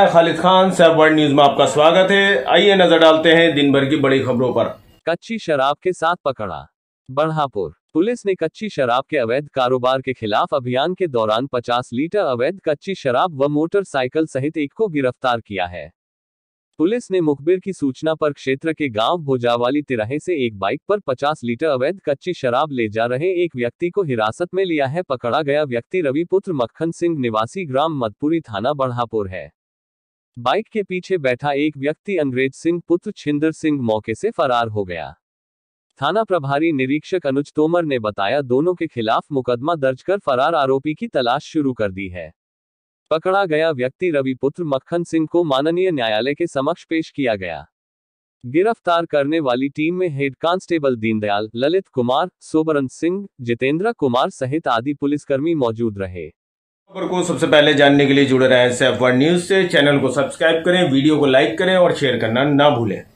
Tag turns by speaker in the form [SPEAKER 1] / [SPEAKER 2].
[SPEAKER 1] मैं Khalid Khan Saif world news में आपका स्वागत है आइए नजर डालते हैं दिन भर की बड़ी खबरों पर
[SPEAKER 2] कच्ची शराब के साथ पकड़ा बढ़ापुर पुलिस ने कच्ची शराब के अवैध कारोबार के खिलाफ अभियान के दौरान 50 लीटर अवैध कच्ची शराब व मोटरसाइकिल सहित एक को गिरफ्तार किया है पुलिस ने मुखबिर की सूचना पर क्षेत्र के गांव भोजावाली तिराहे से एक बाइक पर 50 लीटर अवैध कच्ची शराब ले जा रहे एक व्यक्ति को हिरासत में लिया है पकड़ा गया व्यक्ति रवि पुत्र मक्खन सिंह निवासी ग्राम मदपुरी थाना बढ़ापुर है बाइक के पीछे बैठा एक व्यक्ति अंग्रेज सिंह पुत्र छिंदर सिंह मौके से फरार हो गया थाना प्रभारी निरीक्षक अनुज तोमर ने बताया दोनों के खिलाफ मुकदमा दर्ज कर फरार आरोपी की तलाश शुरू कर दी है पकड़ा गया व्यक्ति रवि पुत्र मक्खन सिंह को माननीय न्यायालय के समक्ष पेश किया गया गिरफ्तार करने वाली टीम में हेड कांस्टेबल दीनदयाल ललित कुमार सोबरन सिंह जितेंद्र कुमार सहित आदि पुलिसकर्मी मौजूद रहे
[SPEAKER 1] खबर को सबसे पहले जानने के लिए जुड़े रहें सेफ वन न्यूज़ से चैनल को सब्सक्राइब करें वीडियो को लाइक करें और शेयर करना ना भूलें